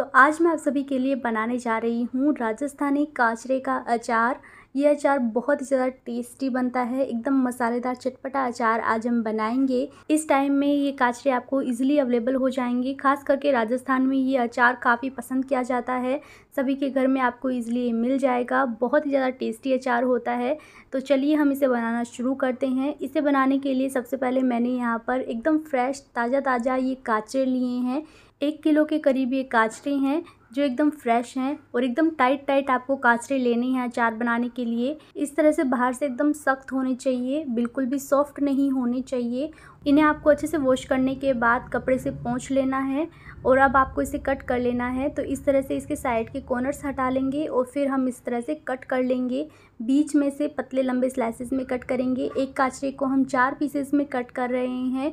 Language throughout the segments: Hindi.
तो आज मैं आप सभी के लिए बनाने जा रही हूँ राजस्थानी काचरे का अचार यह अचार बहुत ही ज़्यादा टेस्टी बनता है एकदम मसालेदार चटपटा अचार आज हम बनाएंगे इस टाइम में ये काचरे आपको इजीली अवेलेबल हो जाएंगे खास करके राजस्थान में ये अचार काफ़ी पसंद किया जाता है सभी के घर में आपको इजीली मिल जाएगा बहुत ही ज़्यादा टेस्टी अचार होता है तो चलिए हम इसे बनाना शुरू करते हैं इसे बनाने के लिए सबसे पहले मैंने यहाँ पर एकदम फ्रेश ताज़ा ताज़ा ये काचरे लिए हैं एक किलो के करीब ये काचरे हैं जो एकदम फ्रेश हैं और एकदम टाइट टाइट आपको काचरे लेने हैं अचार बनाने के लिए इस तरह से बाहर से एकदम सख्त होने चाहिए बिल्कुल भी सॉफ्ट नहीं होने चाहिए इन्हें आपको अच्छे से वॉश करने के बाद कपड़े से पोंछ लेना है और अब आपको इसे कट कर लेना है तो इस तरह से इसके साइड के कॉर्नर्स हटा लेंगे और फिर हम इस तरह से कट कर लेंगे बीच में से पतले लंबे स्लाइसिस में कट करेंगे एक काचरे को हम चार पीसेस में कट कर रहे हैं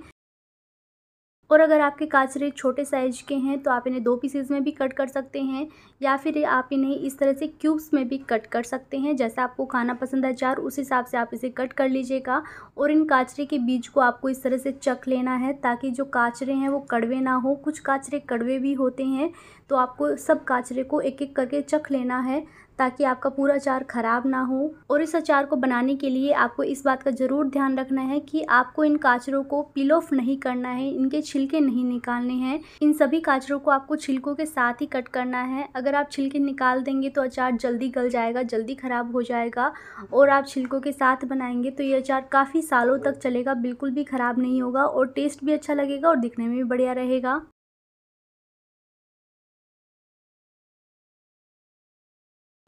और अगर आपके काचरे छोटे साइज के हैं तो आप इन्हें दो पीसेज में भी कट कर सकते हैं या फिर आप इन्हें इस तरह से क्यूब्स में भी कट कर सकते हैं जैसा आपको खाना पसंद है चार उस हिसाब से आप इसे कट कर लीजिएगा और इन काचरे के बीज को आपको इस तरह से चख लेना है ताकि जो काचरे हैं वो कड़वे ना हो कुछ काचरे कड़वे भी होते हैं तो आपको सब काचरे को एक एक करके चख लेना है ताकि आपका पूरा अचार ख़राब ना हो और इस अचार को बनाने के लिए आपको इस बात का ज़रूर ध्यान रखना है कि आपको इन काचरों को पिल ऑफ नहीं करना है इनके छिलके नहीं निकालने हैं इन सभी काचरों को आपको छिलकों के साथ ही कट करना है अगर आप छिलके निकाल देंगे तो अचार जल्दी गल जाएगा जल्दी ख़राब हो जाएगा और आप छिलकों के साथ बनाएंगे तो ये अचार काफ़ी सालों तक चलेगा बिल्कुल भी ख़राब नहीं होगा और टेस्ट भी अच्छा लगेगा और दिखने में भी बढ़िया रहेगा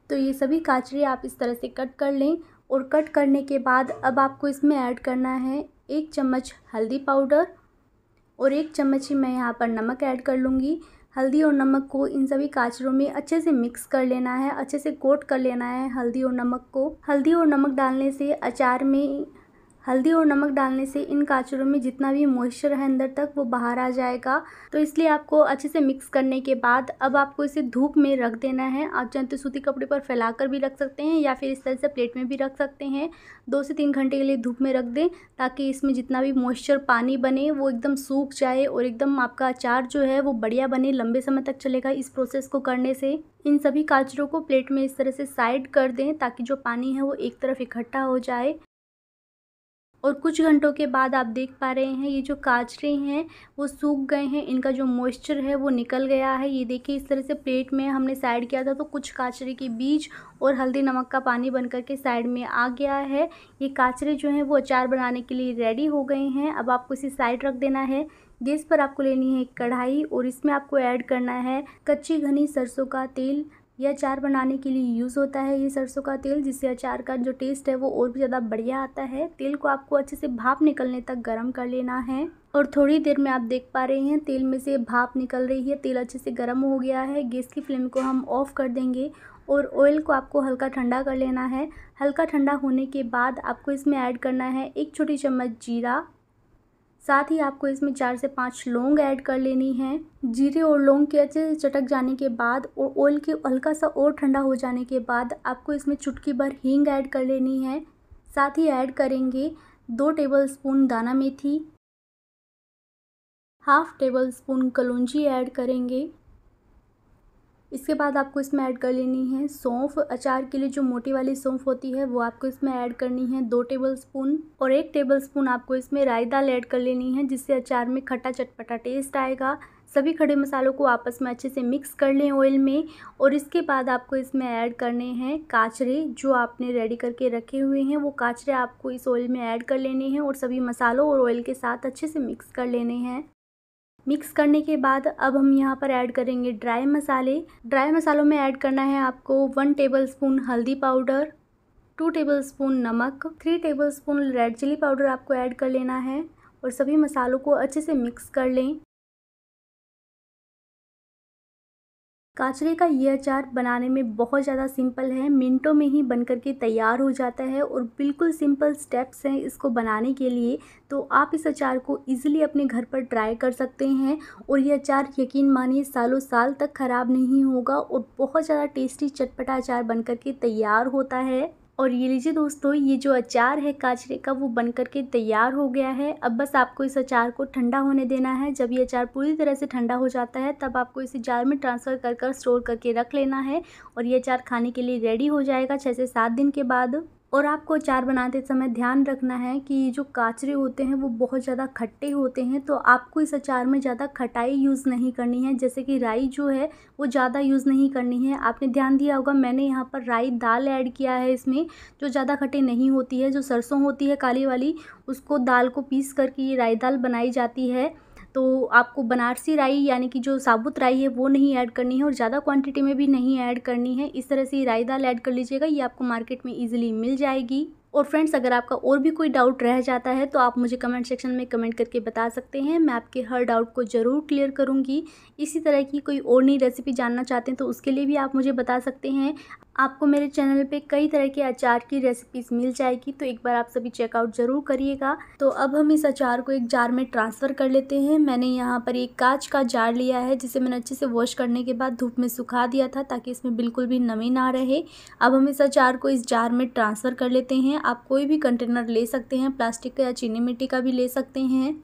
तो ये सभी काचरे आप इस तरह से कट कर लें और कट करने के बाद अब आपको इसमें ऐड करना है एक चम्मच हल्दी पाउडर और एक चम्मच ही मैं यहाँ पर नमक ऐड कर लूँगी हल्दी और नमक को इन सभी काचरों में अच्छे से मिक्स कर लेना है अच्छे से कोट कर लेना है हल्दी और नमक को हल्दी और नमक डालने से अचार में हल्दी और नमक डालने से इन काचरों में जितना भी मॉइस्चर है अंदर तक वो बाहर आ जाएगा तो इसलिए आपको अच्छे से मिक्स करने के बाद अब आपको इसे धूप में रख देना है आप जानते तो सूती कपड़े पर फैलाकर भी रख सकते हैं या फिर इस तरह से प्लेट में भी रख सकते हैं दो से तीन घंटे के लिए धूप में रख दें ताकि इसमें जितना भी मॉइस्चर पानी बने वो एकदम सूख जाए और एकदम आपका अचार जो है वो बढ़िया बने लंबे समय तक चलेगा इस प्रोसेस को करने से इन सभी काचरों को प्लेट में इस तरह से साइड कर दें ताकि जो पानी है वो एक तरफ इकट्ठा हो जाए और कुछ घंटों के बाद आप देख पा रहे हैं ये जो काचरे हैं वो सूख गए हैं इनका जो मॉइस्चर है वो निकल गया है ये देखिए इस तरह से प्लेट में हमने साइड किया था तो कुछ काचरे के बीज और हल्दी नमक का पानी बन करके साइड में आ गया है ये काचरे जो हैं वो अचार बनाने के लिए रेडी हो गए हैं अब आपको इसे साइड रख देना है गैस पर आपको लेनी है एक कढ़ाई और इसमें आपको ऐड करना है कच्ची घनी सरसों का तेल यह अचार बनाने के लिए यूज़ होता है ये सरसों का तेल जिससे अचार का जो टेस्ट है वो और भी ज़्यादा बढ़िया आता है तेल को आपको अच्छे से भाप निकलने तक गर्म कर लेना है और थोड़ी देर में आप देख पा रहे हैं तेल में से भाप निकल रही है तेल अच्छे से गर्म हो गया है गैस की फ्लेम को हम ऑफ़ कर देंगे और ऑयल को आपको हल्का ठंडा कर लेना है हल्का ठंडा होने के बाद आपको इसमें ऐड करना है एक छोटी चम्मच जीरा साथ ही आपको इसमें चार से पाँच लौंग ऐड कर लेनी है जीरे और लौंग के अच्छे से चटक जाने के बाद और ऑयल के हल्का सा और ठंडा हो जाने के बाद आपको इसमें चुटकी भर हींग ऐड कर लेनी है साथ ही ऐड करेंगे दो टेबल स्पून दाना मेथी हाफ टेबल स्पून कलौजी ऐड करेंगे इसके बाद आपको इसमें ऐड कर लेनी है सौंफ अचार के लिए जो मोटी वाली सौंफ होती है वो आपको इसमें ऐड करनी है दो टेबल स्पून और एक टेबल स्पून आपको इसमें राई दाल ऐड कर लेनी है जिससे अचार में खट्टा चटपटा टेस्ट आएगा सभी खड़े मसालों को आपस में अच्छे से मिक्स कर लें ऑयल में और इसके बाद आपको इसमें ऐड करने हैं काचरे जो आपने रेडी करके रखे हुए हैं वो काचरे आपको इस ऑयल में ऐड कर लेने हैं और सभी मसालों और ऑयल के साथ अच्छे से मिक्स कर लेने हैं मिक्स करने के बाद अब हम यहाँ पर ऐड करेंगे ड्राई मसाले ड्राई मसालों में ऐड करना है आपको वन टेबल स्पून हल्दी पाउडर टू टेबल स्पून नमक three tablespoon red chilli powder आपको ऐड कर लेना है और सभी मसालों को अच्छे से मिक्स कर लें काचरे का ये अचार बनाने में बहुत ज़्यादा सिंपल है मिनटों में ही बन करके तैयार हो जाता है और बिल्कुल सिंपल स्टेप्स हैं इसको बनाने के लिए तो आप इस अचार को इजीली अपने घर पर ट्राई कर सकते हैं और ये अचार यकीन मानिए सालों साल तक ख़राब नहीं होगा और बहुत ज़्यादा टेस्टी चटपटा अचार बन करके तैयार होता है और ये लीजिए दोस्तों ये जो अचार है काचरे का वो बन करके के तैयार हो गया है अब बस आपको इस अचार को ठंडा होने देना है जब ये अचार पूरी तरह से ठंडा हो जाता है तब आपको इसे जार में ट्रांसफ़र कर कर स्टोर करके रख लेना है और ये अचार खाने के लिए रेडी हो जाएगा छः से सात दिन के बाद और आपको अचार बनाते समय ध्यान रखना है कि जो काचरे होते हैं वो बहुत ज़्यादा खट्टे होते हैं तो आपको इस अचार में ज़्यादा खटाई यूज़ नहीं करनी है जैसे कि राई जो है वो ज़्यादा यूज़ नहीं करनी है आपने ध्यान दिया होगा मैंने यहाँ पर राई दाल ऐड किया है इसमें जो ज़्यादा खट्टी नहीं होती है जो सरसों होती है काली वाली उसको दाल को पीस करके ये राई दाल बनाई जाती है तो आपको बनारसी राई यानी कि जो साबुत राई है वो नहीं ऐड करनी है और ज़्यादा क्वांटिटी में भी नहीं ऐड करनी है इस तरह से राई दाल ऐड कर लीजिएगा ये आपको मार्केट में ईजिली मिल जाएगी और फ्रेंड्स अगर आपका और भी कोई डाउट रह जाता है तो आप मुझे कमेंट सेक्शन में कमेंट करके बता सकते हैं मैं आपके हर डाउट को ज़रूर क्लियर करूँगी इसी तरह की कोई और नई रेसिपी जानना चाहते हैं तो उसके लिए भी आप मुझे बता सकते हैं आपको मेरे चैनल पे कई तरह के अचार की रेसिपीज़ मिल जाएगी तो एक बार आप सभी चेकआउट ज़रूर करिएगा तो अब हम इस अचार को एक जार में ट्रांसफ़र कर लेते हैं मैंने यहाँ पर एक कांच का जार लिया है जिसे मैंने अच्छे से वॉश करने के बाद धूप में सुखा दिया था ताकि इसमें बिल्कुल भी नमी ना रहे अब हम इस अचार को इस जार में ट्रांसफ़र कर लेते हैं आप कोई भी कंटेनर ले सकते हैं प्लास्टिक का या चीनी मिट्टी का भी ले सकते हैं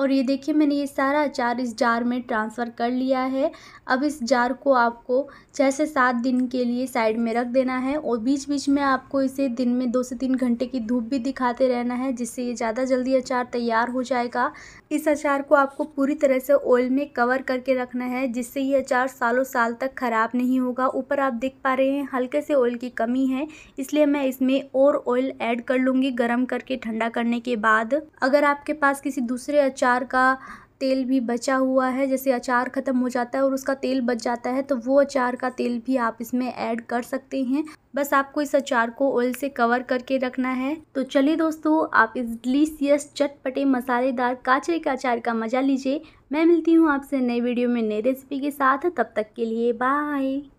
और ये देखिए मैंने ये सारा अचार इस जार में ट्रांसफ़र कर लिया है अब इस जार को आपको छः से सात दिन के लिए साइड में रख देना है और बीच बीच में आपको इसे दिन में दो से तीन घंटे की धूप भी दिखाते रहना है जिससे ये ज़्यादा जल्दी अचार तैयार हो जाएगा इस अचार को आपको पूरी तरह से ऑयल में कवर करके रखना है जिससे ये अचार सालों साल तक ख़राब नहीं होगा ऊपर आप देख पा रहे हैं हल्के से ऑयल की कमी है इसलिए मैं इसमें और ऑयल ऐड कर लूँगी गर्म करके ठंडा करने के बाद अगर आपके पास किसी दूसरे अचार अचार का तेल भी बचा हुआ है जैसे अचार ख़त्म हो जाता है और उसका तेल बच जाता है तो वो अचार का तेल भी आप इसमें ऐड कर सकते हैं बस आपको इस अचार को ऑयल से कवर करके रखना है तो चलिए दोस्तों आप इस डिलीशियस चटपटे मसालेदार काचरे का अचार का मज़ा लीजिए मैं मिलती हूँ आपसे नई वीडियो में नई रेसिपी के साथ तब तक के लिए बाय